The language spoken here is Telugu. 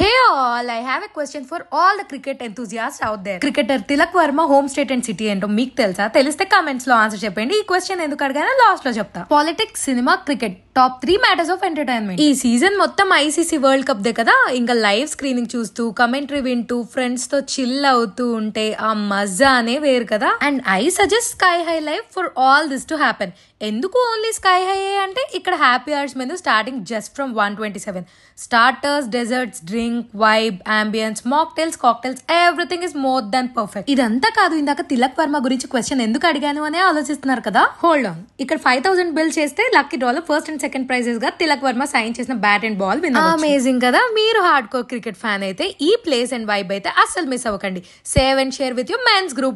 Hey all I have a question for all the cricket enthusiasts out there. Cricketer Tilak Verma home state and city ఏంటో మీకు తెలుసా తెలిస్తే కామెంట్స్ లో ఆన్సర్ చెప్పండి ఈ క్వశ్చన్ ఎందుకు అడిగానో లాస్ట్ లో చెప్తా politics cinema cricket top three matters of entertainment ఈ సీజన్ మొత్తం ఐసీసీ వరల్డ్ కప్ దే కదా ఇంకా లైవ్ స్క్రీనింగ్ చూస్తూ కమెంటరీ వింటూ ఫ్రెండ్స్ తో చిల్ అవుతూ ఉంటే ఆ మజా అనే వేరు కదా and I suggest Sky High Life for all this to happen ఎందుకు ఓన్లీ స్కై హై ఏంటంటే ఇక్కడ హ్యాపీ అవర్స్ మీద starting just from one twenty seven starters desserts drink vibe ambience mocktails cocktails everything is more than perfect ఇదంతా కాదు ఇందాక తిలక్ వర్మ గురించి క్వశ్చన్ ఎందుకు అడిగాను అనే ఆలోచిస్తున్నారు కదా హోల్డ్ ఆన్ ఇక్కడ ఫైవ్ థౌసండ్ బిల్ చేస్తే లక్కీ డ్రాలో ఫస్ట్ అండ్ సెకండ్ ప్రైజెస్ గా తిలక్ వర్మ సైన్ చేసిన బ్యాట్ అండ్ బాల్ అమేజింగ్ కదా మీరు హార్డ్ కోర్ క్రికెట్ ఫ్యాన్ అయితే ఈ ప్లేస్ అండ్ వైబ్ అయితే అస్సలు మిస్ అవ్వకండి save and share with you men's group